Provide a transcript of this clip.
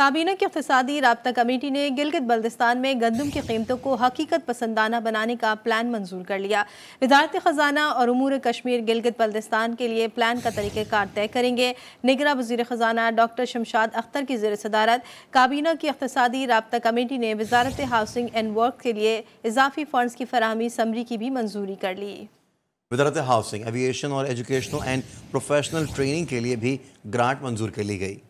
काबीना की अकतदी रबता कमेटी ने गिलगित बल्दिस्तान में गंदम की कीमतों को हकीकत पसंदाना बनाने का प्लान मंजूर कर लिया वजारत ख़जाना और अमूर कश्मीर गिलगित बल्दिस्तान के लिए प्लान का तरीक़ार तय करेंगे निगरा वजी ख़जाना डॉक्टर शमशाद अख्तर की जेर सदारत काबीना की अकतदी रबता कमेटी ने वजारत हाउसिंग एंड वर्क के लिए इजाफी फंडस की फरहमी समरी की भी मंजूरी कर ली वजारत हाउसिंग एविएशन और एजुकेशनल एंड प्रोफेशनल ट्रेनिंग के लिए भी ग्रांट मंजूर कर ली गई